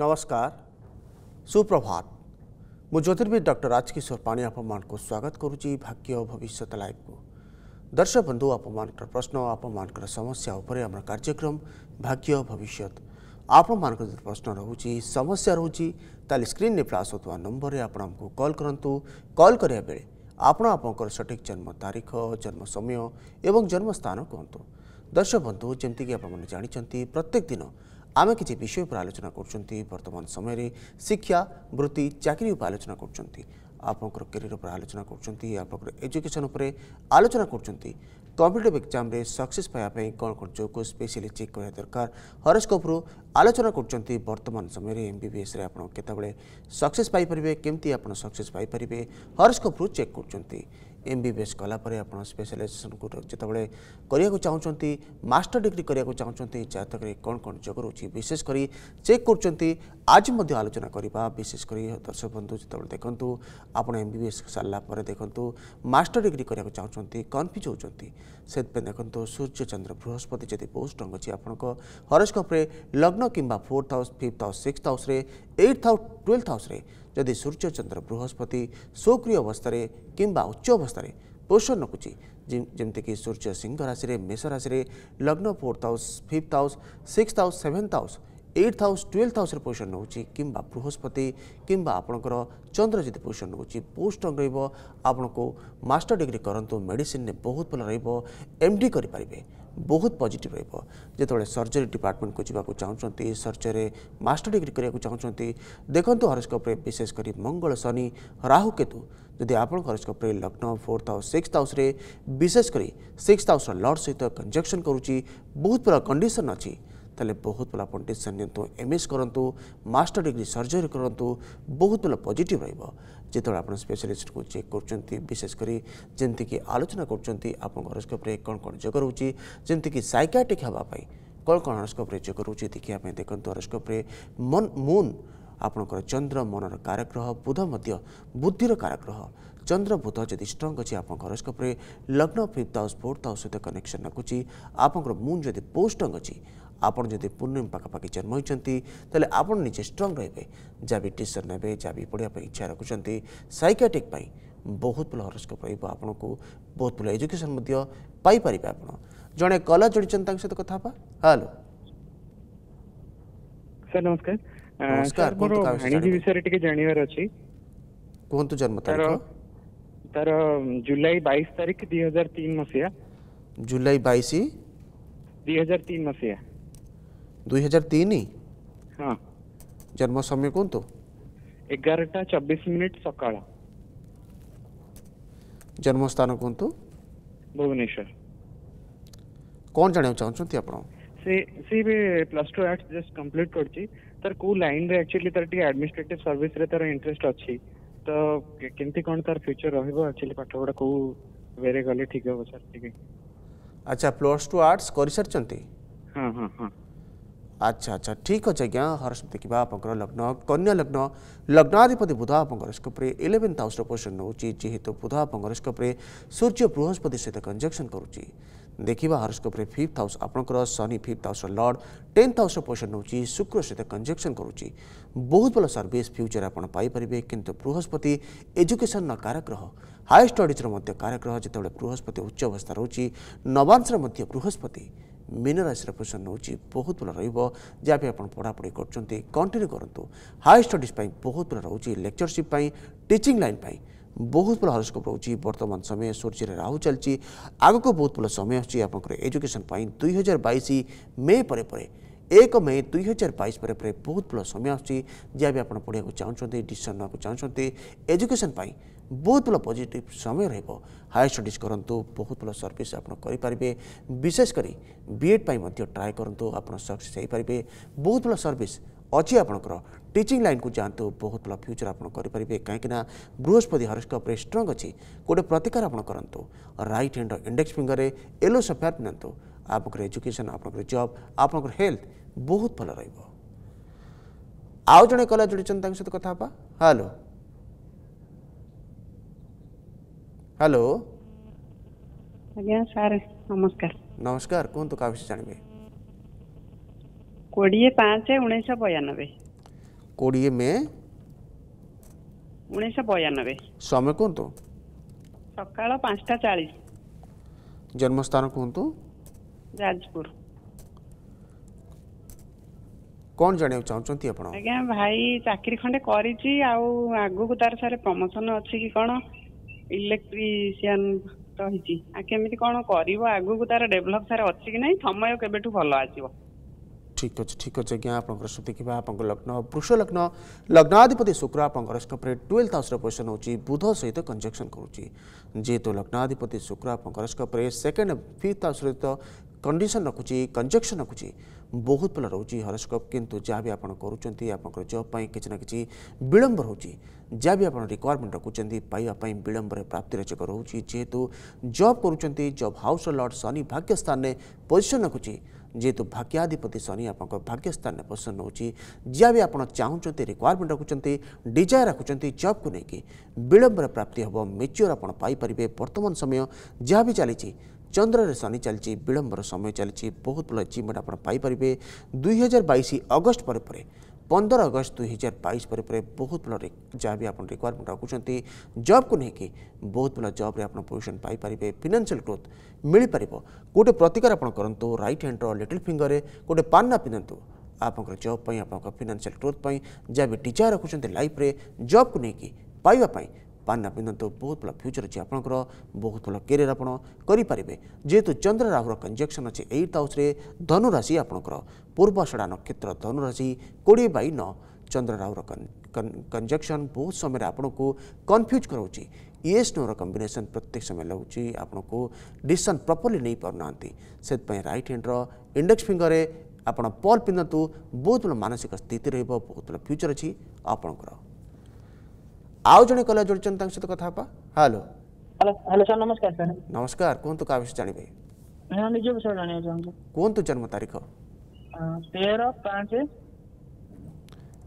नमस्कार सुप्रभात मु ज्योतिर्विद डर राजकिशोर पाणी आपमान को स्वागत करुच्ची भाग्य भविष्य लाइव को दर्शक बंधु आप प्रश्न आपमान समस्या उपरे आम कार्यक्रम भाग्य भविष्य आप प्रश्न रोचे समस्या तेल स्क्रीन में फ्लाश होता नंबर में आपण को कल करूँ कल करा बेले आपण आपंकर सठिक जन्म तारीख जन्म समय एवं जन्मस्थान कहतु दर्शक बंधु जमीक आप जानते प्रत्येक दिन ଆମେ କିଛି ବିଷୟ ଉପରେ ଆଲୋଚନା କରୁଛନ୍ତି ବର୍ତ୍ତମାନ ସମୟରେ ଶିକ୍ଷା ବୃତ୍ତି ଚାକିରି ଉପରେ ଆଲୋଚନା କରୁଛନ୍ତି ଆପଣଙ୍କର କ୍ୟାରିୟର ଉପରେ ଆଲୋଚନା କରୁଛନ୍ତି ଆପଣଙ୍କର ଏଜୁକେସନ୍ ଉପରେ ଆଲୋଚନା କରୁଛନ୍ତି କମ୍ପିଟେଟିଭ୍ ଏକ୍ଜାମ୍ରେ ସକ୍ସେସ୍ ପାଇବା ପାଇଁ କ'ଣ କ'ଣ ଯୋଗକୁ ସ୍ପେଶିଆଲି ଚେକ୍ କରିବା ଦରକାର ହରସ୍କୋପ୍ରୁ ଆଲୋଚନା କରୁଛନ୍ତି ବର୍ତ୍ତମାନ ସମୟରେ ଏମ୍ ବି ବି ଏସ୍ରେ ଆପଣ କେତେବେଳେ ସକ୍ସେସ୍ ପାଇପାରିବେ କେମିତି ଆପଣ ସକ୍ସେସ୍ ପାଇପାରିବେ ହରସ୍କୋପ୍ରୁ ଚେକ୍ କରୁଛନ୍ତି कला कलापर आप स्पेशलाइजेसन को जितेबाला करने चाहते मास्टर डिग्री करने चाहते जातक कौन कौन जोग विशेष विशेषकर चेक कर आज आलोचना करवा विशेषकर दर्शक बंधु जिते देखंतु आप एम बस परे देखंतु मास्टर डिग्री करने चाहते कनफ्यूज होती से देखो सूर्यचंद्र बृहस्पति जब बहुत स्ट्रंग अच्छे आपंक हरस्कोप्रे लग्न कि fourth house fifth house six house eighth house twelfth house ଯଦି ସୂର୍ଯ୍ୟଚନ୍ଦ୍ର ବୃହସ୍ପତି ସକ୍ରିୟ ଅବସ୍ଥାରେ କିମ୍ବା ଉଚ୍ଚ ଅବସ୍ଥାରେ ପୋଷ ନକୁଛି ଯେମିତିକି ସୂର୍ଯ୍ୟ ସିଂହ ରାଶିରେ ମେଷ ରାଶିରେ ଲଗ୍ନ fourth house fifth house sixth house seventh house eight house twelfth ହାଉସ୍ରେ ପୋଜିସନ ନେଉଛି କିମ୍ବା ବୃହସ୍ପତି କିମ୍ବା ଆପଣଙ୍କର ଚନ୍ଦ୍ର ଯଦି ପୋଜିସନ ନେଉଛି ବହୁତ ଷ୍ଟ୍ରଙ୍ଗ ରହିବ ଆପଣଙ୍କୁ ମାଷ୍ଟର ଡିଗ୍ରୀ କରନ୍ତୁ ମେଡ଼ିସିନରେ ବହୁତ ଭଲ ରହିବ ଏମ୍ ଡି କରିପାରିବେ बहुत पजिट रतरे सर्जरी डिपार्टमेंट को जवाक चाहते सर्जरी मास्टर डिग्री करने को चाहते देखते हरस्कोप्रे विशेषकर मंगल शनि राहु केतु जदि आप आपस्कोप्रे लग्न फोर्थ हाउस सिक्स हाउस विशेषकर सिक्स हाउस लड़ सहित कंजक्शन करुच्ची बहुत बड़ा कंडीशन अच्छी तेल बहुत भाला आप डिशन निम एस करूँ मास्टर डिग्री सर्जरी करूँ बहुत भाला पजिट रहा ଯେତେବେଳେ ଆପଣ ସ୍ପେଶାଲିଷ୍ଟକୁ ଚେକ୍ କରୁଛନ୍ତି ବିଶେଷ କରି ଯେମିତିକି ଆଲୋଚନା କରୁଛନ୍ତି ଆପଣଙ୍କ ହରସ୍କୋପ୍ରେ କ'ଣ କ'ଣ ଯୋଗ ରହୁଛି ଯେମିତିକି ସାଇକାଟ୍ରିକ୍ ହେବା ପାଇଁ କ'ଣ କ'ଣ ହରସ୍କୋପ୍ରେ ଯୋଗ ରହୁଛି ଦେଖିବା ପାଇଁ ଦେଖନ୍ତୁ ହରସ୍କୋପ୍ରେ ମନ୍ ମୁନ୍ ଆପଣଙ୍କର ଚନ୍ଦ୍ର ମନର କାରଗ୍ରହ ବୁଧ ମଧ୍ୟ ବୁଦ୍ଧିର କାରଗ୍ରହ ଚନ୍ଦ୍ର ବୁଧ ଯଦି ଷ୍ଟ୍ରଙ୍ଗ ଅଛି ଆପଣଙ୍କ ହରସ୍କୋପ୍ରେ ଲଗ୍ନ ଫିଫ୍ଥ ହାଉସ୍ ଫୋର୍ଥ ହାଉସ୍ ସହିତ କନେକ୍ସନ୍ ରଖୁଛି ଆପଣଙ୍କର ମୁନ୍ ଯଦି ବହୁ ଷ୍ଟ୍ରଙ୍ଗ ଅଛି आपन जदि पूर्णिम पाखापाखी जन्म होती तेल आपन निजे स्ट्रंग रे जहाँ भी टीचर ने जहाँ भी पढ़ापी इच्छा रखुं सैकेटिक बहुत भल हरस्कोप आपन को बहुत भल एजुकेशन पाइपर आप जड़े कलर जोड़ सहित कथा हेलो सर नमस्कार तो, तो जन्म जुलाई 22 तारीख 2003 2003 मसिया দুই হাজার তিন হ্যাঁ জন্ম সময় কুহতু এগারোটা চব্বিশ মিনিট সকাল জন্মস্থান কুহতু ভুবনেশ্বর কোন জাঁয়া চাহুন আপনার ସେ ସେ ଏବେ plus two arts just complete କରିଛି ତାର କୋଉ ଲାଇନ୍ରେ ଆକ୍ଚୁଆଲି ତାର ଟିକେ ଆଡମିନିଷ୍ଟ୍ରେଟିଭ୍ ସର୍ଭିସରେ ତାର ଇଣ୍ଟରେଷ୍ଟ ଅଛି ତ କେମିତି କ'ଣ ତାର ଫ୍ୟୁଚର୍ ରହିବ ଆକ୍ଚୁଆଲି ପାଠପଢ଼ା କୋଉ ୱେରେ ଗଲେ ଠିକ୍ ହେବ ସାର୍ ଟିକେ ଆଚ୍ଛା ପ୍ଲସ୍ ଟୁ ଆର୍ଟ୍ସ କରିସାରିଛନ୍ତି ହଁ ହଁ ହଁ अच्छा अच्छा ठीक अच्छे आज्ञा हर्ष देखिए आप लग्न कन्या लग्न लग्नाधिपति बुध आप इलेवेन्थ हाउस पोजिशन नौ जेहेतु बुध आप सूर्य बृहस्पति सहित कंजक्शन कर देखा हरस्कोप फिफ्थ हाउस आप शनि fifth house lord tenth house position नौ शुक्र सहित कंजक्शन कर बहुत भल सर्विस फ्यूचर आपरेंगे कि बृहस्पति एजुकेशन न काराग्रह हायर स्टडीज्र कारग्रह जिते बृहस्पति उच्च अवस्था रोचे नवांश्र बृहस्पति ମିନ ରାଶିର ପୋଜିସନ୍ ନେଉଛି ବହୁତ ଭଲ ରହିବ ଯାହାବି ଆପଣ ପଢ଼ାପଢ଼ି କରୁଛନ୍ତି କଣ୍ଟିନ୍ୟୁ କରନ୍ତୁ ହାୟର ଷ୍ଟଡ଼ିଜ୍ ପାଇଁ ବହୁତ ଭଲ ରହୁଛି ଲେକ୍ଚରସିପ୍ ପାଇଁ ଟିଚିଂ ଲାଇନ୍ ପାଇଁ ବହୁତ ଭଲ ହରସ୍କୋପ୍ ରହୁଛି ବର୍ତ୍ତମାନ ସମୟ ସୂର୍ଯ୍ୟରେ ରାହୁ ଚାଲିଛି ଆଗକୁ ବହୁତ ଭଲ ସମୟ ଆସୁଛି ଆପଣଙ୍କର ଏଜୁକେସନ୍ ପାଇଁ ଦୁଇ ହଜାର ବାଇଶ ମେ ପରେ ପରେ ଏକ ମେ ଦୁଇ ହଜାର ବାଇଶ ପରେ ପରେ ବହୁତ ଭଲ ସମୟ ଆସୁଛି ଯାହା ବି ଆପଣ ପଢ଼ିବାକୁ ଚାହୁଁଛନ୍ତି ଡିସିସନ୍ ନେବାକୁ ଚାହୁଁଛନ୍ତି ଏଜୁକେସନ୍ ପାଇଁ बहुत भयो पजिट समय रहडिज गरु बहुत भन्नु सर्भिस आपारे विशेष गरी बिएड पाँच आउँछ सक्सेस है पारे बहुत भन्नु सर्भिस अझै टीचिंग लाइन को जाँदा बहुत भन्नु फ्यूचर आउँछ कहीँक न बृहस्पति हरिश कप्रे स्ट्रङ अरे गोटे प्रतिकार आप रइट ह्यान्ड र इन्डेक्स फिङ येलो सोफा पिना आजुकेसन आप आप्र हेल्थ बहुत भए रह आउ जे कला जोडिन्छ त सहित कथाह हेलो ହ୍ୟାଲୋ ଆଜ୍ଞା ସାର୍ ନମସ୍କାର ନମସ୍କାର କୁହନ୍ତୁ କାହା ବିଷୟରେ ଜାଣିବେ କୋଡ଼ିଏ ପାଞ୍ଚ ଉଣେଇଶହ ବୟାନବେ କୋଡ଼ିଏ ମେ ଉଣେଇଶହ ବୟାନବେ ସମୟ କୁହନ୍ତୁ ସକାଳ ପାଞ୍ଚଟା ଚାଳିଶ ଜନ୍ମସ୍ଥାନ କୁହନ୍ତୁ ଯାଜପୁର କ'ଣ ଜାଣିବାକୁ ଚାହୁଁଛନ୍ତି ଆପଣ ଆଜ୍ଞା ଭାଇ ଚାକିରି ଖଣ୍ଡେ କରିଛି ଆଉ ଆଗକୁ ତାର ସାର୍ ପ୍ରମୋସନ୍ ଅଛି କି କ'ଣ ଇଲେକ୍ଟ୍ରିସିଆନ ରହିଛି ଆ କେମିତି କ'ଣ କରିବ ଆଗକୁ ତାର ଡେଭଲପ ସାର ଅଛି କି ନାହିଁ ସମୟ କେବେଠୁ ଭଲ ଆସିବ ঠিক আছে ঠিক আছে আজ্ঞা আপনার সব দেখা আপনার লগ্ন বৃষ লগ্ন লগ্নাধিপতি শুক্র আপনার স্কপরে টুয়েলথ হাউসর পজিশন হচ্ছে বুধ সহিত কনজেকশন করুচি যেহেতু লগ্নাধিপতি শুক্র আপনার স্কপরে সেকেন্ড ফিফ্থ হাউস সহিত কন্ডিশন রাখুচি কনজেকশন রাখুচি बहुत भल रोच हरस्कोप किंतु जहाँ भी आपड़ करुँचर जब्पी कि ना कि विलंब रोज जहाँ भी आपड़ रिक्वयरमेंट रखुच्चाई विलंब प्राप्ति रचक रोचे जेहेतु जब कर जब हाउस लर्ड शनि भाग्य स्थान में पोजिशन रखुच जेहेतु भाग्याधिपति शनि आप भाग्यस्थान में पोजिशन रोच जहाँ भी आपड़ चाहूँ रिक्वयरमेंट रखुच्च डिजायर रखुच्च जब कुछ विलंबर प्राप्ति हम मेच्योर आपर बर्तमान समय जहाँ भी चली चंद्र शनि चलती विलंबर समय चलती बहुत बड़ा अचिवमेंट आप दुई हजार बैश अगस्ट पर पंद्रह अगस्त दुई हजार बैश पर बहुत बड़ा जहाँ भी आप रिक्वयरमेंट रखुच्च जब कु नहीं कि बहुत भल जब्रे पोजिशन पारे फिनान्सील ग्रोथ मिल पार गोटे प्रतिकार आप करूँ रईट हैंड रिटिल फिंगर गोटे पाना पिंधतु आप जब आप फिनान्सील ग्रोथ पर जहाँ भी टीचा रखुंट लाइफ जब कु नहीं कि पाइबापी पान नपिंद तो बहुत भल फ्यूचर अच्छे आप बहुत भल कैरियर आपपारे जेहेतु चंद्र राहुल कंजक्शन अच्छे एट हाउस धनुराशि आपंकर पूर्वशड़ा नक्षत्र धनुराशि कोड़े बै न चंद्र राहुल कंजक्शन बहुत समय आपको कनफ्यूज कराऊँगी इएस नोर कम्बेसन प्रत्येक समय लगुच को डिशन प्रपर्ली नहीं पार ना से रईट हेडर इंडेक्स फिंगर में आप पल पिंधतु बहुत भल मानसिक स्थित रोज बहुत फ्यूचर अच्छी आपणकर ଆଉ ଜଣେ କଲର୍ ଯୋଡ଼ିଛନ୍ତି ତାଙ୍କ ସହିତ କଥା ହେବା ହ୍ୟାଲୋ ହ୍ୟାଲୋ ସାର୍ ନମସ୍କାର ସାର୍ ନମସ୍କାର କୁହନ୍ତୁ କାହା ବିଷୟରେ ଜାଣିବେ ନିଜ ବିଷୟରେ ଜାଣିବାକୁ ଚାହୁଁଛି କୁହନ୍ତୁ ଜନ୍ମ ତାରିଖ ତେର ପାଞ୍ଚ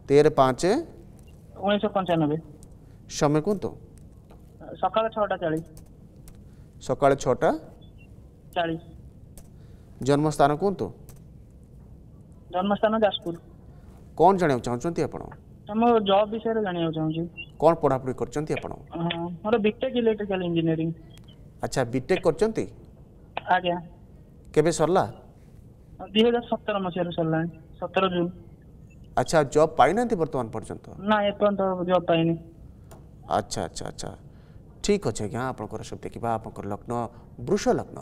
ତେର ପାଞ୍ଚ ଉଣେଇଶହ ପଞ୍ଚାନବେ ସମୟ କୁହନ୍ତୁ ସକାଳ ଛଅଟା ଚାଳିଶ ସକାଳ ଛଅଟା ଚାଳିଶ ଜନ୍ମସ୍ଥାନ କୁହନ୍ତୁ ଜନ୍ମସ୍ଥାନ ଯାଜପୁର କ'ଣ ଜାଣିବାକୁ ଚାହୁଁଛନ୍ତି ଆପଣ ଆମ ଜବ୍ ବିଷୟରେ ଜାଣିବାକୁ ଚାହୁଁଛି କ'ଣ ପଢ଼ାପଢ଼ି କରିଛନ୍ତି ଆପଣ ମୋର ବିଟେକ୍ ଇଲେକ୍ଟ୍ରିକାଲ ଇଞ୍ଜିନିୟରିଂ ଆଚ୍ଛା ବିଟେକ୍ କରିଛନ୍ତି ଆଜ୍ଞା କେବେ ସରିଲା ଦୁଇ ହଜାର ସତର ମସିହାରୁ ସରିଲାଣି ସତର ଜୁନ୍ ଆଚ୍ଛା ଜବ୍ ପାଇନାହାନ୍ତି ବର୍ତ୍ତମାନ ପର୍ଯ୍ୟନ୍ତ ନା ଏପର୍ଯ୍ୟନ୍ତ ଜବ୍ ପାଇନି ଆଚ୍ଛା ଆଚ୍ଛା ଆଚ୍ଛା ଠିକ୍ ଅଛି ଆଜ୍ଞା ଆପଣଙ୍କର ସବୁ ଦେଖିବା ଆପଣଙ୍କର ଲଗ୍ନ ବୃଷ ଲଗ୍ନ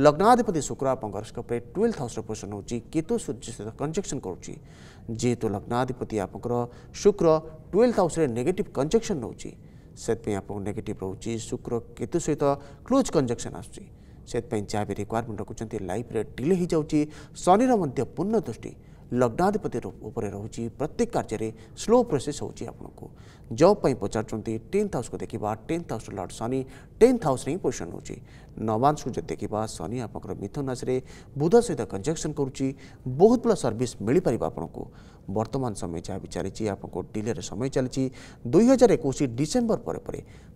लग्नाधिपति शुक्र आप ट्वेल्थ हाउस पोजिशन हो केतु सूर्य सहित कंजक्शन करुच्चु लग्नाधिपति आप शुक्र ट्वेल्थ हाउस नेगेटिव कंजक्शन नौ से आप नेगेटिव रोचे शुक्र केतु सहित क्लोज कंजक्शन आसपाई जहाँ भी रिक्वयरमेंट रखुच्च लाइफ डिले हो जाऊँ शनि पूर्ण दृष्टि लग्नाधिपति रोच प्रत्येक कार्य स्लो प्रोसेस हो होबपी पचार टेन्थ हाउस को देखा टेन्थ हाउस लर्ड शनि टेन्थ हाउस हिं पोजिशन हो नवांश को देखा शनि आप मिथुन राशि बुध सहित कंजक्शन कर बहुत बड़ा सर्विस मिल पार आपको बर्तमान समय जहाँ भी चली डिले समय चली हजार एक डिसेम्बर पर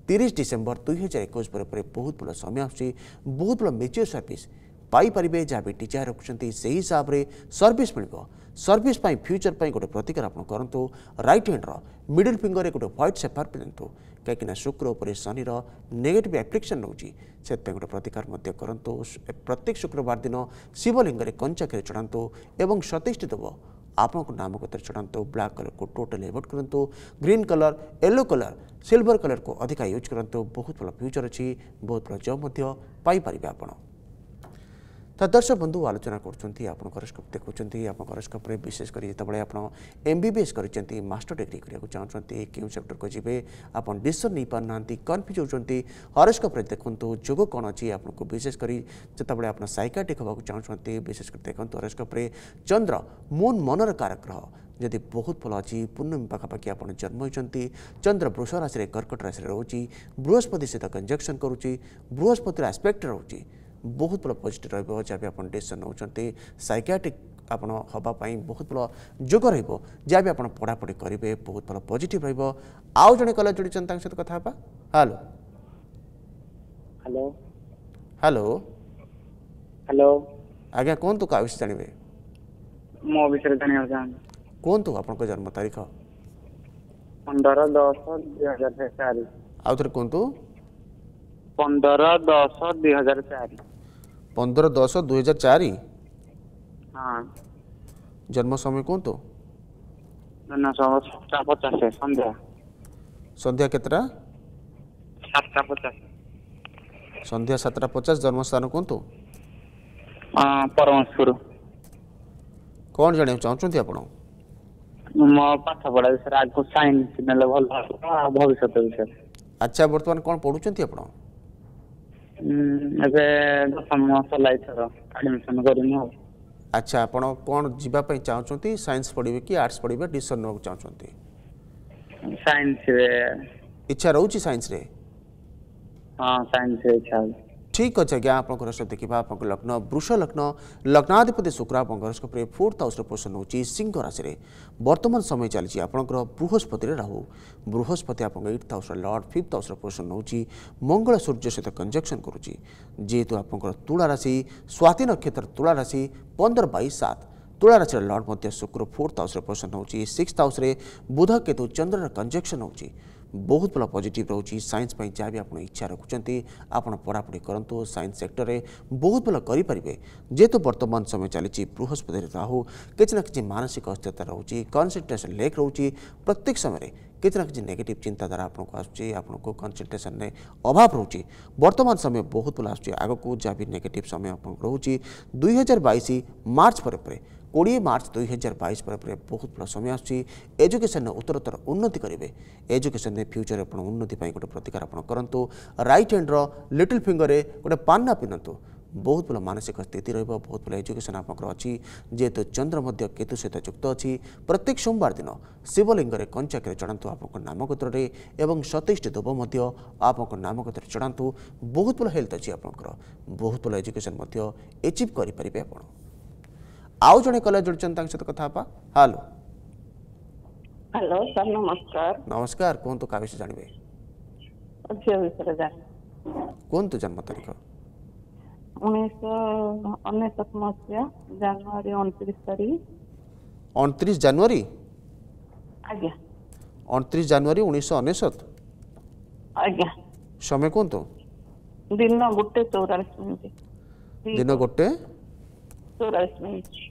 तीस डिसेम्बर दुई हजार एक बहुत बड़ा समय आहुत बड़ा मेच्योर सर्विस पारे जहाँ भी टीचर रखुच्च से ही हिसाब से सर्विस मिल ସର୍ଭିସ୍ ପାଇଁ ଫ୍ୟୁଚର୍ ପାଇଁ ଗୋଟେ ପ୍ରତିକାର ଆପଣ କରନ୍ତୁ ରାଇଟ୍ ହ୍ୟାଣ୍ଡର ମିଡିଲ୍ ଫିଙ୍ଗରରେ ଗୋଟେ ହ୍ୱାଇଟ୍ ସେଫାର ପିନ୍ଧନ୍ତୁ କାହିଁକିନା ଶୁକ୍ର ଉପରେ ଶନିର ନେଗେଟିଭ୍ ଆପ୍ଲିକେସନ୍ ରହୁଛି ସେଥିପାଇଁ ଗୋଟେ ପ୍ରତିକାର ମଧ୍ୟ କରନ୍ତୁ ପ୍ରତ୍ୟେକ ଶୁକ୍ରବାର ଦିନ ଶିବଲିଙ୍ଗରେ କଞ୍ଚାକ୍ଷୀରେ ଚଢ଼ାନ୍ତୁ ଏବଂ ସତେଇଶଟି ଦେବ ଆପଣଙ୍କ ନାମପତ୍ର ଚଢ଼ାନ୍ତୁ ବ୍ଲାକ୍ କଲର୍କୁ ଟୋଟାଲି ଏଭୋଟ୍ କରନ୍ତୁ green colour yellow colour silver କଲର୍କୁ ଅଧିକା ୟୁଜ୍ କରନ୍ତୁ ବହୁତ ଭଲ ଫ୍ୟୁଚର୍ ଅଛି ବହୁତ ଭଲ ଜବ୍ ମଧ୍ୟ ପାଇପାରିବେ ଆପଣ दर्शक बंधु आलोचना करोस्कोप देखुंत हरस्कोप्रे विशेषकर जो बड़े आप एम बस कर मास्टर डिग्री करा चाहते क्यों सेक्टर को जी आप डिशन नहीं पार ना कन्फ्यूज होती हरस्कोप्रे देखते जोग कौन अच्छी आपको विशेषकर जितेबाद आप सैकाटिक हाँ चाहते विशेषकर देखते हरस्कोप्रे चंद्र मून मनर कारक ग्रह जदि बहुत भल अच्छी पूर्णमी पाखापाखि आप जन्म होती चंद्र वृष राशि कर्कट राशि रोचे बृहस्पति सहित कंजक्शन करुच्ची बृहस्पतिर आस्पेक्ट रोचे बहुत बड़ा पजिट रहा आप डिशन नौ सैकैट्रिक आप बहुत बड़ा जोग रहा भी आप पढ़ापढ़ी करेंगे बहुत बड़ा पजिट रो जे कलर जोड़ सहित कथा हेलो हेलो हेलो हेलो आज्ञा कहतु क्या विषय जानवे कहतु आप जन्म तारीख पंद्रह दस दुहार चार आरोप कहतु पंद्रह दस दुहार चार ପନ୍ଦର ଦଶ ଦୁଇ ହଜାର ଚାରି ଜନ୍ମ ସମୟ କୁହନ୍ତୁ ସନ୍ଧ୍ୟା କେତେଟା ସନ୍ଧ୍ୟା ସାତଟା ପଚାଶ ଜନ୍ମସ୍ଥାନ କୁହନ୍ତୁ କ'ଣ ଜାଣିବାକୁ ଚାହୁଁଛନ୍ତି ଆପଣ ମୋ ପାଠ ପଢ଼ା ବିଷୟରେ ଆଗକୁ ସାଇନ୍ସ ନେଲେ ଭଲ ହେବ ଭବିଷ୍ୟତ ବିଷୟରେ ଆଚ୍ଛା ବର୍ତ୍ତମାନ କ'ଣ ପଢ଼ୁଛନ୍ତି ଆପଣ ଏବେ ଦଶମ ସରିଲା ଏଥର ଆଡ଼ମିସନ୍ କରିମୁ ଆଉ ଆଚ୍ଛା ଆପଣ କ'ଣ ଯିବା ପାଇଁ ଚାହୁଁଛନ୍ତି ସାଇନ୍ସ ପଢ଼ିବେ କି ଆର୍ଟ୍ସ ପଢ଼ିବେ ଡିସିସନ୍ ନେବାକୁ ଚାହୁଁଛନ୍ତି ସାଇନ୍ସରେ ଇଚ୍ଛା ରହୁଛି ସାଇନ୍ସରେ ହଁ ସାଇନ୍ସରେ ଇଚ୍ଛା ଅଛି ঠিক আছে আজ্ঞা আপনার সব দেখা আপনার লগ্ন বৃষ লগ্ন লগ্নাধিপতি শুক্র আপনার হরস্কোপে ফোর্থ হাউসের পোষণ হচ্ছে সিংহ রাশি বর্তমান সময় চালছে আপনার বৃহস্পতি রাহু বৃহস্পতি আপনার এইট হাউসর লর্ড ফিফ্থ হাউসের পোষণ হচ্ছে মঙ্গল সূর্য সহ কনজকশন করুচি যেহেতু আপনার তুলা রাশি স্বাতি নক্ষত্র তুলা রাশি পনের বাই সাত तुला राशि लर्ड शुक्र फोर्थ हाउस पोषण हो सिक्स हाउस बुध केतु चंद्र कंजक्शन हो बहुत भल पजिट रोच सैंस जहाँ भी आप इच्छा रखुच्च पढ़ापढ़ी करूँ सैंस सेक्टर में बहुत भल करें जेहेतु बर्तमान समय चली बृहस्पति राहु किसी ना कि मानसिक अस्थिरता रोच कनसनट्रेसन लेक रोच प्रत्येक समय किसी ना कि नेगेटिव चिंताधारा आपको आसको को में अभाव रोचे बर्तमान समय बहुत भल आस को जहाँ भी नेगेटिव समय आप रोच दुई हजार बैश मार्च पर କୋଡ଼ିଏ ମାର୍ଚ୍ଚ ଦୁଇ ହଜାର ବାଇଶ ପରେ ବହୁତ ଭଲ ସମୟ ଆସୁଛି ଏଜୁକେସନରେ ଉତ୍ତରୋତ୍ତର ଉନ୍ନତି କରିବେ ଏଜୁକେସନରେ ଫ୍ୟୁଚରରେ ଆପଣ ଉନ୍ନତି ପାଇଁ ଗୋଟେ ପ୍ରତିକାର ଆପଣ କରନ୍ତୁ ରାଇଟ୍ ହ୍ୟାଣ୍ଡର ଲିଟିଲ୍ ଫିଙ୍ଗରରେ ଗୋଟେ ପାନ୍ନା ପିନ୍ଧନ୍ତୁ ବହୁତ ଭଲ ମାନସିକ ସ୍ଥିତି ରହିବ ବହୁତ ଭଲ ଏଜୁକେସନ୍ ଆପଣଙ୍କର ଅଛି ଯେହେତୁ ଚନ୍ଦ୍ର ମଧ୍ୟ କେତୁ ସହିତ ଯୁକ୍ତ ଅଛି ପ୍ରତ୍ୟେକ ସୋମବାର ଦିନ ଶିବଲିଙ୍ଗରେ କଞ୍ଚାକରେ ଚଢ଼ାନ୍ତୁ ଆପଣଙ୍କ ନାମଗୋତ୍ରରେ ଏବଂ ସତେଇଶଟି ଦୋବ ମଧ୍ୟ ଆପଣଙ୍କ ନାମଗୋତ୍ରରେ ଚଢ଼ାନ୍ତୁ ବହୁତ ଭଲ ହେଲ୍ଥ ଅଛି ଆପଣଙ୍କର ବହୁତ ଭଲ ଏଜୁକେସନ୍ ମଧ୍ୟ ଏଚିଭ୍ କରିପାରିବେ ଆପଣ ଆଉ ଜଣେ କଲର୍ ଯୋଡ଼ିଛନ୍ତି ତାଙ୍କ ସହିତ କଥା ହେବା ହ୍ୟାଲୋ ହ୍ୟାଲୋ ସାର୍ ନମସ୍କାର ନମସ୍କାର କୁହନ୍ତୁ କାହା ବିଷୟରେ ଜାଣିବେ ଝିଅ ବିଷୟରେ ଜାଣିବେ କୁହନ୍ତୁ ଜନ୍ମ ତାରିଖ ଉଣେଇଶହ ଅନେଶତ ମସିହା ଜାନୁଆରୀ ଅଣତିରିଶ ତାରିଖ ଅଣତିରିଶ ଜାନୁଆରୀ ଆଜ୍ଞା ଅଣତିରିଶ ଜାନୁଆରୀ ଉଣେଇଶହ ଅନେଶତ ଆଜ୍ଞା ସମୟ କୁହନ୍ତୁ ଦିନ ଗୋଟେ ଚଉରାଳିଶ ମିନିଟ୍ ଦିନ ଗୋଟେ ଚଉରାଳିଶ ମିନିଟ୍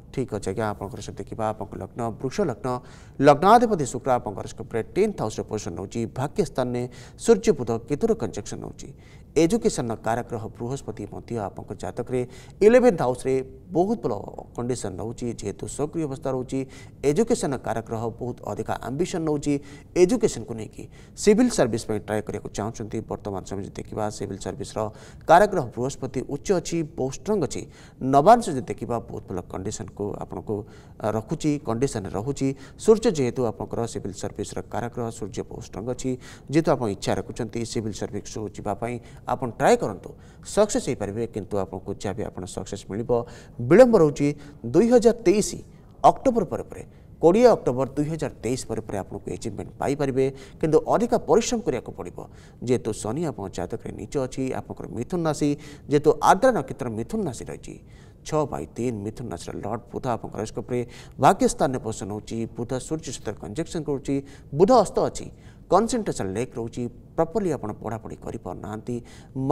ठीक अच्छे आज आपको से देखा आपको लग्न वृक्ष लग्न लग्नाधिपति शुक्र आप टेन्थ हाउस पोजिशन रोचे भाग्य स्थान में सूर्य बुध केतुर कंजक्शन रोचे एजुकेशन कार्यग्रह बृहस्पति आप जतक इलेवेन्थ हाउस बहुत भल कंडीशन रोचु सक्रिय अवस्था रोचे एजुकेशन कार्यग्रह बहुत अधिक आंबिशन रोचे एजुकेशन को लेकिन सिविल सर्विस ट्राए करने को चाहते बर्तमान समय देखा सिविल सर्विस कार्यग्रह बृहस्पति उच्च अच्छी बहुत स्ट्रंग अच्छी नवांश जो देखा बहुत भल कंडीशन को आपको रखुच कंडीशन रोचे सूर्य जेहेतु आप सिविल सर्विस कार्यग्रह सूर्य बहुत स्ट्रंग अच्छी जेहतु आप इच्छा रखुच्च सिविल सर्विस जावाई ଆପଣ ଟ୍ରାଏ କରନ୍ତୁ ସକ୍ସେସ୍ ହୋଇପାରିବେ କିନ୍ତୁ ଆପଣଙ୍କୁ ଯାହା ବି ଆପଣ ସକ୍ସେସ୍ ମିଳିବ ବିଳମ୍ବ ରହୁଛି ଦୁଇ ହଜାର ତେଇଶ ଅକ୍ଟୋବର ପରେ ପରେ କୋଡ଼ିଏ ଅକ୍ଟୋବର ଦୁଇ ହଜାର ତେଇଶ ପରେ ପରେ ଆପଣଙ୍କୁ ଏଚିଭମେଣ୍ଟ ପାଇପାରିବେ କିନ୍ତୁ ଅଧିକ ପରିଶ୍ରମ କରିବାକୁ ପଡ଼ିବ ଯେହେତୁ ଶନି ଆପଣଙ୍କ ଜାତକରେ ନିଚ ଅଛି ଆପଣଙ୍କର ମିଥୁନ ରାଶି ଯେହେତୁ ଆଦ୍ରା ନକ୍ଷତ୍ର ମିଥୁନ ରାଶି ରହିଛି ଛଅ ବାଇ ତିନି ମିଥୁନ ରାଶିର ଲର୍ଡ଼ ବୁଧ ଆପଣଙ୍କ ହରସ୍କୋପରେ ଭାଗ୍ୟସ୍ଥାନରେ ପୋଷଣ ହେଉଛି ବୁଧ ସୂର୍ଯ୍ୟ ସହିତ କଞ୍ଜେକ୍ସନ୍ କରୁଛି ବୁଧ ଅସ୍ତ ଅଛି कनसेन्ट्रेसन लेख रहे प्रपरली आउँदै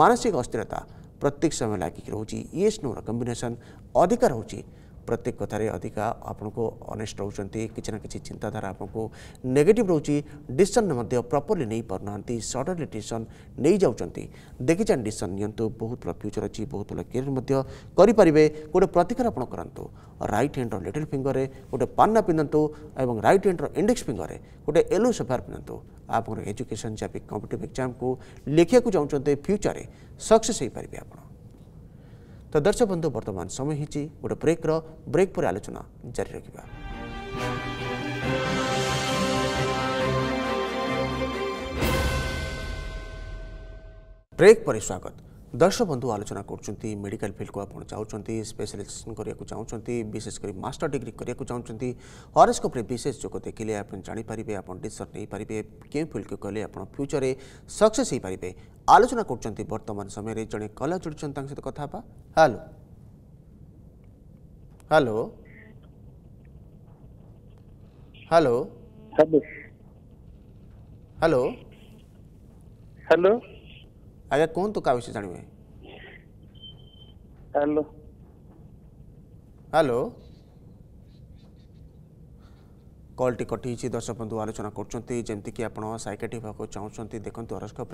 मानसिक अस्थिरता प्रत्येक समय लाग इस्नो र कम्बिनेसन अधिक रुचि प्रत्येक कथार अधिका आपको अनेस्ट रोच कि चिंताधारा आपको नेगेटिव रोचे डिशन प्रपरली नहीं पार ना सडनली डिसीसन नहीं जाऊँगी देखिचा डिसीसन नि बहुत फ्यूचर अच्छी बहुत लक्ष्य करेंगे गोटे प्रतिकार आप करूँ रईट हैंडर लिटिल फिंगर में गोटे पान्ना पिंधतु और रईट हैंड इंडेक्स फिंगर में गोटे येलो सफार पिंधतु आप एजुकेशन जहाँ कंपिटेट एक्जाम को लेखा चाहते फ्यूचर में सक्से आप ତ ଦର୍ଶକ ବନ୍ଧୁ ବର୍ତ୍ତମାନ ସମୟ ହେଇଛି ଗୋଟେ ବ୍ରେକ୍ର ବ୍ରେକ୍ ପରେ ଆଲୋଚନା ଜାରି ରଖିବା ବ୍ରେକ୍ ପରେ ସ୍ୱାଗତ दर्शक बंधु आलोचना कर मेडिकल फिल्ड को आप चाहते स्पेशलाइजेसन करने चाहते विशेषकर मास्टर डिग्री करने चाहते हरेस्कोप विशेष जो देखे आप जापर आप डिसन नहीं पारे क्यों फिल्ड को कले आप फ्यूचर में सक्सेस आलोचना कर समय जन कला जोड़ी सहित कथा hello hello hello hello hello आज कुतुका विषय जणवे हॅलो हॅलो कल टी कटी दर्शक बंधु आलोचना करमती आप सैकेटिव होगा चाहते देखते हरस्कोप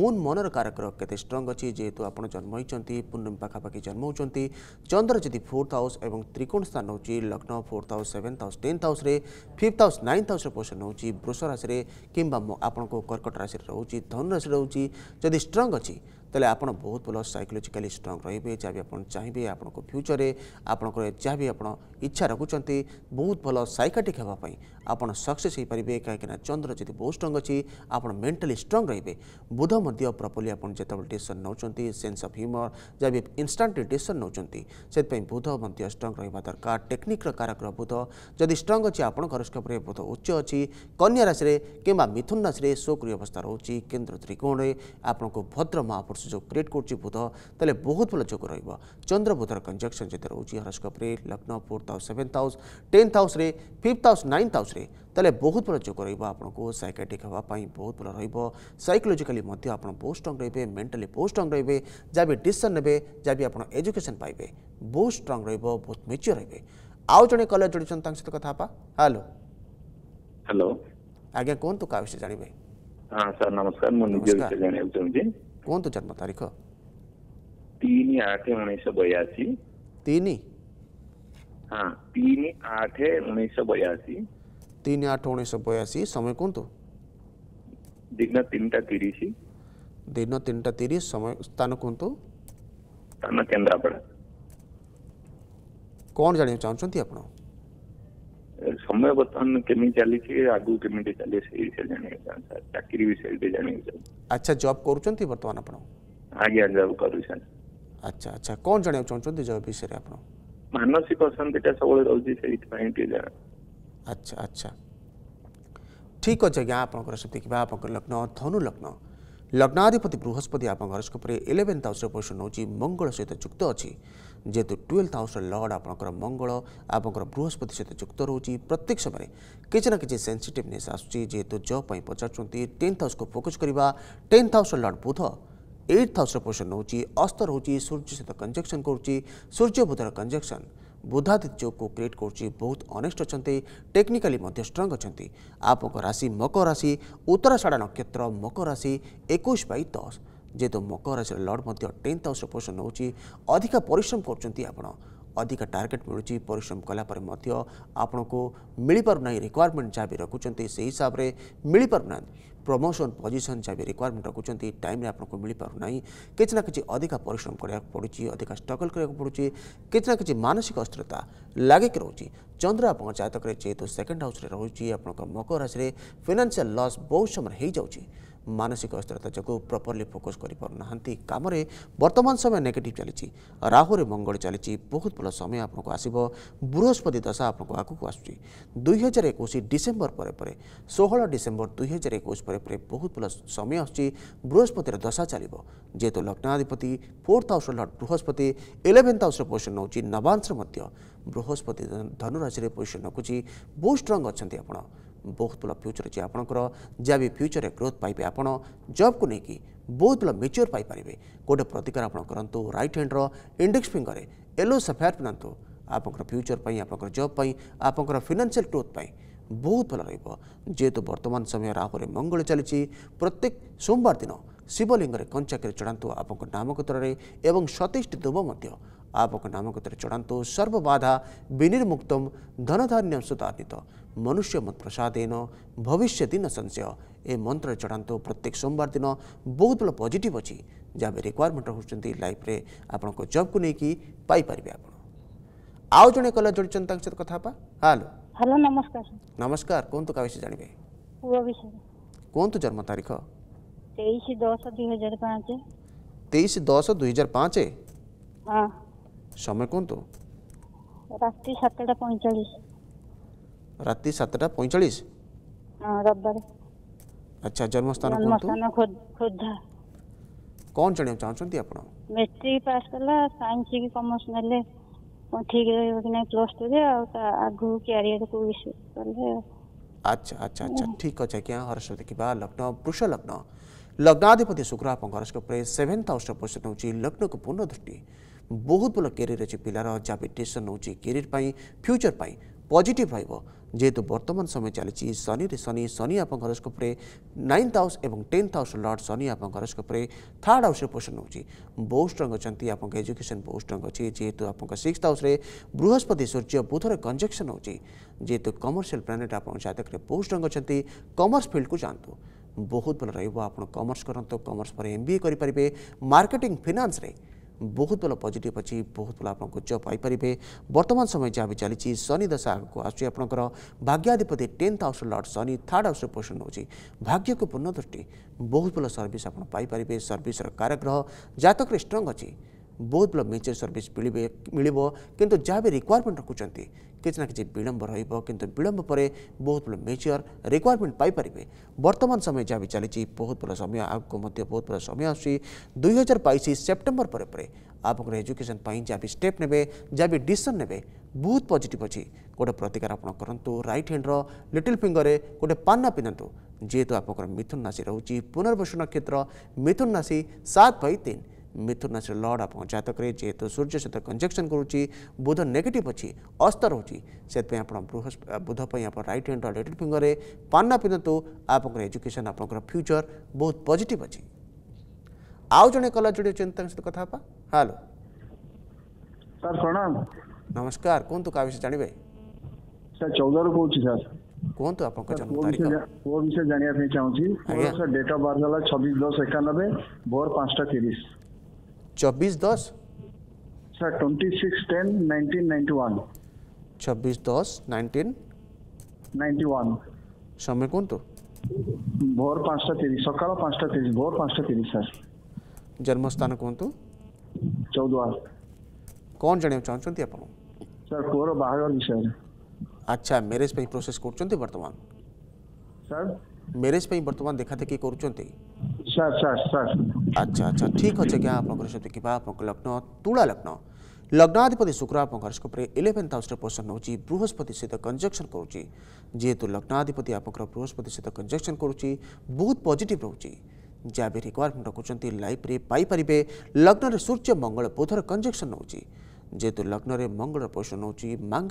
मुन मनर कारकर के स्ट्रंग अच्छी जेहेतु आप जन्म ही पूर्णिमी पाखापाखी जन्म होती चंद्र जी फोर्थ हाउस और त्रिकोण स्थान हो लग्न fourth house seventh house tenth house fifth house ninth house position हो वृष राशि कि आपको कर्कट राशि रोचे धनुराशि रोचे जदि स्ट्रंग अच्छी ତାହେଲେ ଆପଣ ବହୁତ ଭଲ ସାଇକୋଲୋଜିକାଲି ଷ୍ଟ୍ରଙ୍ଗ୍ ରହିବେ ଯାହା ବି ଆପଣ ଚାହିଁବେ ଆପଣଙ୍କ ଫ୍ୟୁଚର୍ରେ ଆପଣଙ୍କର ଯାହା ବି ଆପଣ ଇଚ୍ଛା ରଖୁଛନ୍ତି ବହୁତ ଭଲ ସାଇକାଟିକ୍ ହେବା ପାଇଁ ଆପଣ ସକ୍ସେସ୍ ହୋଇପାରିବେ କାହିଁକିନା ଚନ୍ଦ୍ର ଯଦି ବହୁତ ଷ୍ଟ୍ରଙ୍ଗ୍ ଅଛି ଆପଣ ମେଣ୍ଟାଲି ଷ୍ଟ୍ରଙ୍ଗ୍ ରହିବେ ବୁଧ ମଧ୍ୟ ପ୍ରପର୍ଲି ଆପଣ ଯେତେବେଳେ ଡିସିସନ୍ ନେଉଛନ୍ତି ସେନ୍ସ ଅଫ୍ ହ୍ୟୁମର୍ ଯାହା ବି ଇନଷ୍ଟାଣ୍ଟଲି ଡିସିସନ୍ ନେଉଛନ୍ତି ସେଥିପାଇଁ ବୁଧ ମଧ୍ୟ ଷ୍ଟ୍ରଙ୍ଗ୍ ରହିବା ଦରକାର ଟେକ୍ନିକ୍ର କାରକର ବୁଧ ଯଦି ଷ୍ଟ୍ରଙ୍ଗ୍ ଅଛି ଆପଣଙ୍କ ହରସ୍କୋପ୍ରେ ବୁଧ ଉଚ୍ଚ ଅଛି କନ୍ୟା ରାଶିରେ କିମ୍ବା ମିଥୁନ ରାଶିରେ ଶୋକରୀ ଅବସ୍ଥା ରହୁଛି କେନ୍ଦ୍ର ତ୍ରିକୋଣରେ ଆପଣଙ୍କୁ ଭଦ୍ର ମହାପୁରୁଷ जो ଅପରେଟ୍ କରୁଛି ବୁଧ ତାହେଲେ ବହୁତ ଭଲ ଯୋଗ ରହିବ ଚନ୍ଦ୍ର ବୁଧର କଞ୍ଜକ୍ସନ୍ ଯଦି ରହୁଛି ହରସ୍କୋପ୍ରେ ଲଗ୍ନ fourth house seventh house tenth ହାଉସ୍ରେ ଫିଫ୍ଥ ହାଉସ୍ ନାଇନ୍ଥ ହାଉସ୍ରେ ତାହେଲେ ବହୁତ ଭଲ ଯୋଗ ରହିବ ଆପଣଙ୍କୁ ସାଇକାଟ୍ରିକ୍ ହେବା ପାଇଁ ବହୁତ ଭଲ ରହିବ ସାଇକୋଲୋଜିକାଲି ମଧ୍ୟ ଆପଣ ବହୁତ ଷ୍ଟ୍ରଙ୍ଗ ରହିବେ ମେଣ୍ଟାଲି ବହୁତ ଷ୍ଟ୍ରଙ୍ଗ ରହିବେ ଯାହା ବି ଡିସିସନ୍ ନେବେ ଯାହା ବି ଆପଣ ଏଜୁକେସନ୍ ପାଇବେ ବହୁତ ଷ୍ଟ୍ରଙ୍ଗ ରହିବ ବହୁତ ମେଚ୍ୟୁର ରହିବେ ଆଉ ଜଣେ କଲର ଯୋଡ଼ିଛନ୍ତି ତାଙ୍କ ସହିତ କଥା ହେବା ହ୍ୟାଲୋ ହ୍ୟାଲୋ ଆଜ୍ଞା କୁହନ୍ତୁ କାହା ବିଷୟରେ ଜାଣିବେ ହଁ ସାର୍ ନମସ୍କାର ମୁଁ ନିଜ ବିଷୟରେ ଜାଣିବାକୁ ଚାହୁଁଛି କୁହନ୍ତୁ ଜନ୍ମ ତାରିଖ ତିନି ଆଠ ଉଣେଇଶହ ବୟାଅଶୀ ତିନି ହଁ ତିନି ଆଠ ଉଣେଇଶହ ବୟାଅଶୀ ତିନି ଆଠ ଉଣେଇଶହ ବୟାଅଶୀ ସମୟ କୁହନ୍ତୁ ଦିନ ତିନିଟା ତିରିଶ ଦିନ ତିନିଟା ତିରିଶ ସମୟ ସ୍ଥାନ କୁହନ୍ତୁ ସ୍ଥାନ କେନ୍ଦ୍ରାପଡ଼ା କ'ଣ ଜାଣିବାକୁ ଚାହୁଁଛନ୍ତି ଆପଣ ସମୟ ବର୍ତ୍ତମାନ କେମିତି ଚାଲିଛି ଆଗକୁ କେମିତି ଚାଲିବ ସେଇ ବିଷୟରେ ଜାଣିବାକୁ ଚାହୁଁଛି ଚାକିରି ବିଷୟରେ ଟିକେ ଜାଣିବାକୁ ଚାହୁଁଛି ଆଚ୍ଛା ଜବ୍ କରୁଛନ୍ତି ବର୍ତ୍ତମାନ ଆପଣ ଆଜ୍ଞା ଜବ୍ କରୁଛି ସାର୍ ଆଚ୍ଛା ଆଚ୍ଛା କ'ଣ ଜାଣିବାକୁ ଚାହୁଁଛନ୍ତି ଜବ୍ ବିଷୟରେ ଆପଣ ମାନସିକ ଅଶାନ୍ତିଟା ସବୁବେଳେ ରହୁଛି ସେଇଥିପାଇଁ ଟିକେ ଆଚ୍ଛା ଆଚ୍ଛା ଠିକ୍ ଅଛି ଆଜ୍ଞା ଆପଣଙ୍କର ସେତିକି ବା ଆପଣଙ୍କର ଲଗ୍ନ ଧନୁ ଲଗ୍ନ ଲଗ୍ନାଧିପତି ବୃହସ୍ପତି ଆପଣଙ୍କ ହରସ୍କୋପରେ ଇଲେଭେନ୍ଥ ହାଉସ୍ରେ ପୋଜିସନ୍ ହେଉଛି ମଙ୍ଗଳ ସହିତ ଯୁକ୍ତ ଅଛି ଯେହେତୁ ଟୁଏଲ୍ଥ ହାଉସ୍ର ଲର୍ଡ଼ ଆପଣଙ୍କର ମଙ୍ଗଳ ଆପଣଙ୍କର ବୃହସ୍ପତି ସହିତ ଯୁକ୍ତ ରହୁଛି ପ୍ରତ୍ୟେକ ସମୟରେ କିଛି ନା କିଛି ସେନ୍ସିଟିଭନେସ୍ ଆସୁଛି ଯେହେତୁ ଜବ୍ ପାଇଁ ପଚାରୁଛନ୍ତି ଟେନ୍ଥ ହାଉସ୍କୁ ଫୋକସ୍ କରିବା ଟେନ୍ଥ ହାଉସ୍ର ଲର୍ଡ଼ ବୁଧ ଏଇଟ୍ ହାଉସ୍ର ପୋଜିସନ୍ ରହୁଛି ଅସ୍ତ ରହୁଛି ସୂର୍ଯ୍ୟ ସହିତ କଞ୍ଜକ୍ସନ୍ କରୁଛି ସୂର୍ଯ୍ୟ ବୁଧର କଞ୍ଜକ୍ସନ୍ ବୁଧାଦିତ୍ୟକୁ କ୍ରିଏଟ୍ କରୁଛି ବହୁତ ଅନେଷ୍ଟ ଅଛନ୍ତି ଟେକ୍ନିକାଲି ମଧ୍ୟ ଷ୍ଟ୍ରଙ୍ଗ ଅଛନ୍ତି ଆପଣଙ୍କ ରାଶି ମକର ରାଶି ଉତ୍ତରାଷାଢ଼ା ନକ୍ଷତ୍ର ମକର ରାଶି ଏକୋଇଶ ବାଇ ଦଶ जेहतु मकर राशि लर्ड टेन्थ हाउस पोषण नौकर पिश्रम कर अधिका टारगेट मिलूँ परिश्रम कलापर आपण को मिल पारना रिक्वयरमेंट जहाँ भी रखुं से हिसाब से मिल पारना प्रमोशन पोजिशन जहाँ भी रिक्वयरमेंट रखुच्च टाइम आपको मिल पारना किसी ना कि अधिक पिश्रम करा पड़ी अधिक स्ट्रगल करा पड़ी कि मानसिक अस्थिरता कि रोचे चंद्र आप जातक जेहेतु सेकेंड हाउस रोचे आप मकर राशि फिनान्सी लस बहुत समय हो जाएगी मानसिक अस्थिरता जुन प्रपरली फोकस गरिपाउँदै कमे बर्तमान समय नेगेटिभ चाहिँ राहुरी मङ्गल चाहिँ बहुत भयो समय आउनको आसो बृहस्पति दशा आउँ आसु दुई हजार एकै डिसेम्बर षोह डिसेम्बर दुई हजार एकै बहुत भयो समय आसु बृहस्पति र दशा चलि जे लक्षणधिपति फोर्थ हाउस र बृहस्पति इलेभेन्थ हाउस र पोसन नउँछ नवान्स्र बृहस्पति धनुराशिर पोसन रकुँच बहुत स्ट्रङ अहिले आ ᱵᱚᱦᱩᱛ ᱞᱟᱯᱞᱟ ᱯᱷᱩᱪᱟᱨ ᱡᱮ ᱟᱯᱱᱚᱠᱚ ᱡᱟᱵᱤ ᱯᱷᱩᱪᱟᱨᱮ ᱜᱨᱚᱛᱷ ᱯᱟᱭᱵᱮ ᱟᱯᱱᱚ ᱡᱚᱵ ᱠᱚ ᱱᱮᱠᱤ ᱵᱚᱦᱩᱛ ᱞᱟ মেᱪᱩᱨ ᱯᱟᱭ ᱯᱟᱨᱤᱵᱮ ᱠᱚᱴᱮ ᱯᱨᱛᱤᱠᱟᱨ ᱟᱯᱱᱚ ᱠᱟᱨᱱᱛᱚ ᱨᱟᱭᱤᱴ ᱦᱮᱱᱰᱨᱚ ᱤᱱᱰᱮᱠᱥ ᱯᱤᱝᱜᱟᱨᱮ ᱮᱞᱩ ᱥᱟᱯᱷᱟᱭᱟᱨ ᱯᱟᱱᱛᱚ ᱟᱯᱱᱚᱠᱚ ᱯᱷᱩᱪᱟᱨ ᱯᱟᱭ ᱟᱯᱱᱚᱠᱚ ᱡᱚᱵ ᱯᱟᱭ ᱟᱯᱱᱚᱠᱚ ᱯᱷᱤᱱᱟᱱᱥᱤᱭᱟᱞ ᱜᱨᱚᱛᱷ ᱯᱟᱭ ᱵᱚᱦᱩᱛ ᱞᱟ ᱨᱟᱭᱵᱚ ᱡᱮᱛᱚ ᱵᱚᱨ ମନୁଷ୍ୟ ପ୍ରସାଦେନ ଭବିଷ୍ୟ ଦିନ ସଂଶୟ ଏ ମନ୍ତ୍ର ଚଢ଼ାନ୍ତୁ ପ୍ରତ୍ୟେକ ସୋମବାର ଦିନ ବହୁତ ଭଲ ପଜିଟିଭ୍ ଅଛି ଯାହା ବି ରିକ୍ୱାରମେଣ୍ଟ ହେଉଛନ୍ତି ଲାଇଫ୍ରେ ଆପଣଙ୍କ ଜବ୍କୁ ନେଇକି ପାଇପାରିବେ ଆପଣ ଆଉ ଜଣେ କଲର୍ ଯୋଡ଼ିଛନ୍ତି ତାଙ୍କ ସହିତ କଥା ହେବା ହ୍ୟାଲୋ ହ୍ୟାଲୋ ନମସ୍କାର ନମସ୍କାର କୁହନ୍ତୁ କାହା ବିଷୟ ଜାଣିବେ ପୁଅ ବିଷୟରେ କୁହନ୍ତୁ ଜନ୍ମ ତାରିଖ ତେଇଶ ଦଶ ଦୁଇ ହଜାର ପାଞ୍ଚ ତେଇଶ ଦଶ ଦୁଇ ହଜାର ପାଞ୍ଚ ସମୟ କୁହନ୍ତୁ ରାତି ସାତଟା ପଇଁଚାଳିଶ রাতে সাতটা পঁয়তাল্লিশ রবিবার আচ্ছা জন্মস্থান জন্মস্থান খোর্ধা কোন জানিବାକୁ ଚାହୁଁଛନ୍ତି ଆପଣ ମେଟ୍ରିକ ପାସ୍ କଲା ସାଇନ୍ସ କି କମର୍ସ ନେଲେ ଠିକ ରହିବ କି ନାହିଁ ପ୍ଲସ୍ ଟୁରେ ଆଉ ଆଗକୁ କ୍ୟାରିୟର କୋଉ ବିଷୟ କଲେ ଆଚ୍ଛା ଆଚ୍ଛା ଆଚ୍ଛା ଠିକ ଅଛି ଆଜ୍ଞା ହର୍ଷ ଦେଖିବା ଲଗ୍ନ ବୃଷ ଲଗ୍ନ ଲଗ୍ନାଧିପତି ଶୁକ୍ର ଆପଣଙ୍କ ହରସ୍କୋପରେ ସେଭେନ୍ଥ ହାଉସ୍ର ପୋଜିସନ୍ ହେଉଛି ଲଗ୍ନକୁ ପୂର୍ଣ୍ଣ ଦୃଷ୍ଟି ବହୁତ ଭଲ କ୍ୟାରିୟର ଅଛି ପିଲାର ଯାହା ବି ଟେନସନ୍ ହେଉଛି କ୍ୟାରିୟର ପାଇଁ ଫ୍ୟୁଚର ପାଇଁ পজিটিভ রহব যেহেতু বর্তমান সময় চালিছি শনিরে শনি শনি আপনার হরস্কোপে নাইন্থ হাউস এবং টেন্থ হাউস লর্ড শনি আপনার হরস্কোপে থার্ড হাউসে পোষণ হচ্ছে বহু স্ট্রং অনেক আপনার এজুকেশন বহু স্ট্রং অছি যেহেতু আপনার সিক্সথ হাউসে বৃহস্পতি সূর্য বুধর কঞ্জকশন হচ্ছে যেহেতু কমর্সিয়াল প্লানেট আপনার জাতকরে বহু স্ট্রং অনেক কমর্স ফিল্ডকু যাতে ବହୁତ ଭଲ ରହିବ ଆପଣ କମର୍ସ କରନ୍ତୁ କମର୍ସ ପରେ ଏମ୍ ବି ଏ କରିପାରିବେ ମାର୍କେଟିଂ ଫିନାନ୍ସରେ बहुत भयो पजिट अहिले बहुत भयो आव पापे बर्तमान समय जहाँ चाहिँ शनिदा आगु आसनको भाग्याधिपति टेन्थ हाउस लर्ड शनि थर्ड हाउस रु भाग्य को पूर्ण दृष्टि बहुत भन्नु सर्भिस आपारे सर्भिस्र कााग्रह जातक स्ट्रङ अझ बहुत भल मेचर सर्विस मिल कि जहाँ भी रिक्वयरमेंट रखुंत किसी ना कि विलंब रुँ विलंब पर बहुत भल मेचर रिक्वयरमेंट पाइपर बर्तमान समय जहाँ भी चली बहुत भल समय आगे बहुत भल समय आस हजार बैश सेप्टेम्बर पर आपको एजुकेशन जहाँ भी स्टेप ने जहाँ भी डिशन ने बहुत पजिट अच्छी गोटे प्रतिकार आप करूँ रईट हेडर लिटिल फिंगर में गोटे पाना पिंधतु जीतु आप मिथुन राशि रोचे पुनर्वसन नक्षत्र मिथुन राशि सात बै तीन मिथुन राशि लर्ड आप जतक तो जेहेतु तो सूर्य सहित कंजक्शन करुच्च बुध नेगेट अच्छी अस्त रोचे आप बृहस् रईट हैंड और लेफ्ट फिंगर में पाना पिंधतु आप एजुकेशन आप फ्यूचर बहुत पजिट अच्छी आउ जे कला जोड़ी चिंता सहित तो कथा हेलो सर प्रणाम नमस्कार कौन तो क्या विषय जानवे सर चौदह रो कौन सी सर कौन तो आप जन्म तारीख वो विषय जानिए अपने चाहूँ जी सर डेट ऑफ बर्थ वाला छब्बीस दस इक्यानबे बोर पांच चौबीस दस सर ट्वेंटी सिक्स भोर पाँचटा सकाल पाँचटा भोर पाँचटा सर जन्मस्थान कौन तो चौदवार कौन जाने चाहते अच्छा मैरिज प्रोसेस कर वर्तमान पे वर्तमान देखा देखी कर अच्छा अच्छा ठीक अच्छे आज आप सब देखिए आप लग्न तुला लग्न लग्नाधिपति शुक्र आप इलेवेन्थ हाउस पोषण नौ बृहस्पति सहित कंजक्शन करुच्च जीतु लग्नाधिपति आप बृहस्पति सहित कंजक्शन कर बहुत पजिट रोच जहाँ भी रिक्वयरमेंट रखुच्च लाइफ में पाई लग्न में सूर्य मंगल बुधर कंजक्शन हो जेहेतु लग्न में मंगल पोषण नौ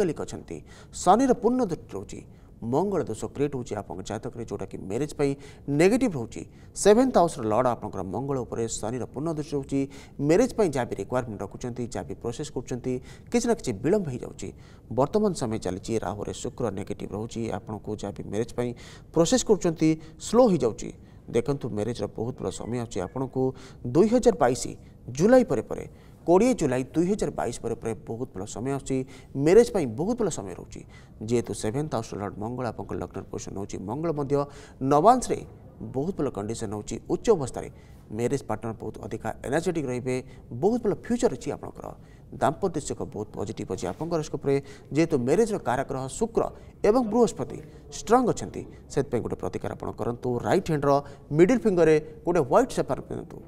अच्छा शनि पूर्ण दृष्टि रोचे मंगल दोष क्रिएट होातक जोटा कि मेरेज पर नेगेट रोचे सेवेन्थ हाउस लड़ आप मंगल पर शनि पूर्ण दृश्य हो मेरेज पर जहाँ भी रिक्वयरमेंट रखुँच जहाँ भी प्रोसेस कर कि विलंब हो जाए बर्तमान समय चली राहु शुक्र नेगेट रोचे आपन को जहाँ भी मेरेज पर प्रोसेस कर स्लो हो जाए देखूँ मेरेजर बहुत बड़ा समय अच्छे आपन को दुई हजार बैश जुलाई पर କୋଡ଼ିଏ ଜୁଲାଇ ଦୁଇହଜାର ବାଇଶ ପରେ ପ୍ରାୟ ବହୁତ ଭଲ ସମୟ ଆସୁଛି ମ୍ୟାରେଜ୍ ପାଇଁ ବହୁତ ଭଲ ସମୟ ରହୁଛି ଯେହେତୁ ସେଭେନ୍ଥ ହାଉସ୍ ଲର୍ଡ଼ ମଙ୍ଗଳ ଆପଣଙ୍କ ଲଗ୍ନର ପୋଜିସନ୍ ହେଉଛି ମଙ୍ଗଳ ମଧ୍ୟ ନବାଂଶରେ ବହୁତ ଭଲ କଣ୍ଡିସନ୍ ହେଉଛି ଉଚ୍ଚ ଅବସ୍ଥାରେ ମ୍ୟାରେଜ୍ ପାର୍ଟନର ବହୁତ ଅଧିକା ଏନର୍ଜେଟିକ୍ ରହିବେ ବହୁତ ଭଲ ଫ୍ୟୁଚର୍ ଅଛି ଆପଣଙ୍କର ଦାମ୍ପତ୍ୟ ସୁଖ ବହୁତ ପଜିଟିଭ୍ ଅଛି ଆପଣଙ୍କ ହରସ୍କୋପ୍ରେ ଯେହେତୁ ମ୍ୟାରେଜ୍ର କାରାଗ୍ରହ ଶୁକ୍ର ଏବଂ ବୃହସ୍ପତି ଷ୍ଟ୍ରଙ୍ଗ ଅଛନ୍ତି ସେଥିପାଇଁ ଗୋଟେ ପ୍ରତିକାର ଆପଣ କରନ୍ତୁ ରାଇଟ୍ ହ୍ୟାଣ୍ଡର ମିଡ଼ିଲ୍ ଫିଙ୍ଗରରେ ଗୋଟେ ହ୍ୱାଇଟ୍ ସେପାର ପିନ୍ଧନ୍ତୁ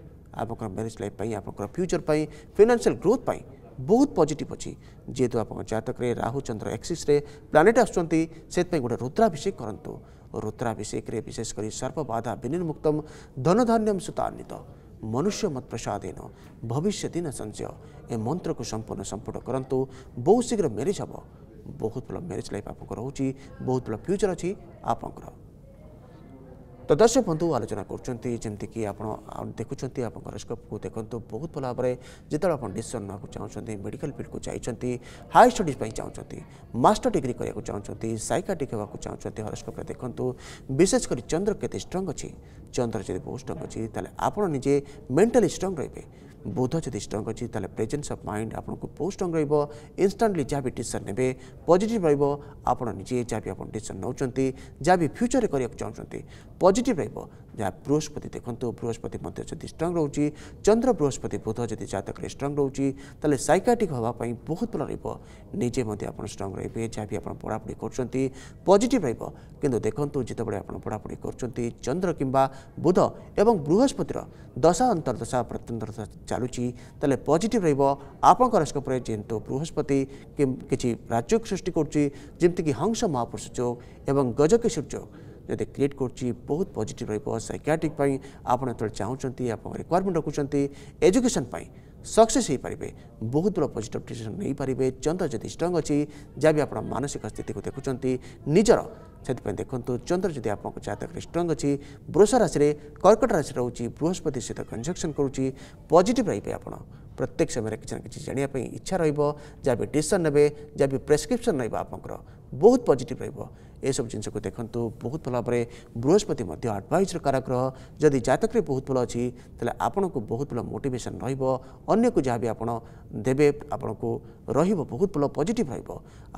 ଆପଣଙ୍କର ମ୍ୟାରେଜ୍ ଲାଇଫ୍ ପାଇଁ ଆପଣଙ୍କର ଫ୍ୟୁଚର୍ ପାଇଁ ଫିନାନ୍ସିଆଲ୍ ଗ୍ରୋଥ୍ ପାଇଁ ବହୁତ ପଜିଟିଭ୍ ଅଛି ଯେହେତୁ ଆପଣଙ୍କ ଜାତକରେ ରାହୁ ଚନ୍ଦ୍ର ଆକ୍ସିସ୍ରେ ପ୍ଲାନେଟ୍ ଆସୁଛନ୍ତି ସେଥିପାଇଁ ଗୋଟେ ରୁଦ୍ରାଭିଷେକ କରନ୍ତୁ ରୁଦ୍ରାଭିଷେକରେ ବିଶେଷ କରି ସର୍ବବାଧା ବିନିର୍ମୁକ୍ତମ୍ ଧନଧାନ୍ୟମ୍ ସୁତାନ୍ୱିତ ମନୁଷ୍ୟ ମତ ପ୍ରସାଦେନ ଭବିଷ୍ୟତି ନ ସଂଶୟ ଏ ମନ୍ତ୍ରକୁ ସମ୍ପୂର୍ଣ୍ଣ ସମ୍ପୂର୍ଣ୍ଣ କରନ୍ତୁ ବହୁତ ଶୀଘ୍ର ମ୍ୟାରେଜ୍ ହେବ ବହୁତ ଭଲ ମ୍ୟାରେଜ୍ ଲାଇଫ୍ ଆପଣଙ୍କର ରହୁଛି ବହୁତ ଭଲ ଫ୍ୟୁଚର୍ ଅଛି ଆପଣଙ୍କର তো দর্শক বন্ধু আলোচনা করছেন কি আপনার দেখুম আপনার হরস্কোপু দেখুন বহু ভাল ভাবে যেত আপনার ডিসিশন নেওয়া চাহুন মেডিকাল ফিল্ডকু চাইছেন হায়ার স্টডিজ চাহুন মাস্টর ডিগ্রি করা চাহুন সাইকাটিক হওয়া চাহুন হরস্কোপে দেখুন বিশেষ করে চন্দ্র কেতে স্ট্রং অ চন্দ্র যদি বহু স্ট্রং অ তাহলে আপনার নিজে মেন্টালি স্ট্রং রয়েবে बुध जति स्ट्रङ अहि त प्रेजेन्स अफ म स्ट्रङ रहेको इन्टान्टली जहाँबि ट्युसन ने पजिट रहे जहाँ ट्युसन जाबी जहाँबि फ्युचरे चाहन्छु पजिट रह जहाँ बृहस्पति देख्नु बृहस्पति मध्यङ रहेछ चन्द्र बृहस्पति बुध जति जातकले स्ट्रङ रहेछ सइकाटिक हेप बहुत भन्नु निजे स्ट्रङ रे जहाँ पढापढी गर्छन् पजिट रहेन पड़ापड़ी गर्छ चन्द्र कम्बा बुध ए बृहस्पति र दशा अन्तर्दशा प्रत्यन्त चाहु त पजिट रहे जु बृहस्पति राज्य सृष्टि जिम्तिक हङस महापुरुष जो एवं गजकेश चौ ଯଦି क्रिएट कर ବହୁତ ପଜିଟିଭ୍ ରହିବ ସାଇକିଆଟ୍ରିକ୍ ପାଇଁ ଆପଣ ଯେତେବେଳେ ଚାହୁଁଛନ୍ତି ଆପଣ ରିକ୍ୱାରମେଣ୍ଟ सक्सेस हो पारे बहुत बड़ा पजिट डिसीजन नहीं पारे चंद्र जदि स्ट्रंग अच्छी जहाँ भी आप मानसिक स्थित को देखुं निजर से देखूँ चंद्र जदि आप जातक स्ट्रंग अच्छी वृष राशि कर्कट राशि रोच बृहस्पति सहित कंजक्शन करुच्ची पजिट रे आप प्रत्येक समय किसी ना कि जानापी इच्छा रहा भी डिसीजन ने जहाँ भी प्रेसक्रिप्सन रहा बहुत पजिट रहा ଏସବୁ ଜିନିଷକୁ ଦେଖନ୍ତୁ ବହୁତ ଭଲ ଭାବରେ ବୃହସ୍ପତି ମଧ୍ୟ ଆଡ଼ଭାଇଜର କାରଗ୍ରହ ଯଦି ଜାତକରେ ବହୁତ ଭଲ ଅଛି ତାହେଲେ ଆପଣଙ୍କୁ ବହୁତ ଭଲ ମୋଟିଭେସନ୍ ରହିବ ଅନ୍ୟକୁ ଯାହା ବି ଆପଣ ଦେବେ ଆପଣଙ୍କୁ ରହିବ ବହୁତ ଭଲ ପଜିଟିଭ୍ ରହିବ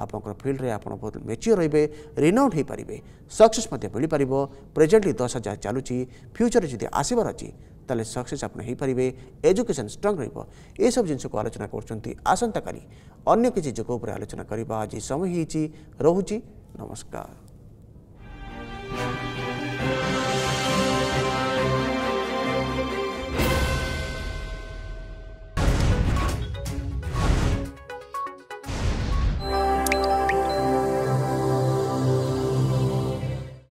ଆପଣଙ୍କର ଫିଲ୍ଡରେ ଆପଣ ବହୁତ ମେଚ୍ୟୁର ରହିବେ ରିନାଉଣ୍ଡ ହୋଇପାରିବେ ସକ୍ସେସ୍ ମଧ୍ୟ ମିଳିପାରିବ ପ୍ରେଜେଣ୍ଟଲି ଦଶ ଯାହା ଚାଲୁଛି ଫ୍ୟୁଚରରେ ଯଦି ଆସିବାର ଅଛି তাহলে সকসেস আপনি হয়ে পারে এজুকেশন স্ট্রং রহব এসব জিনিসক আলোচনা করছেন আসন্তকালি অন্য কিছু যোগ উপরে আলোচনা করা আজ সময় হয়েছি রহুছি नमस्कार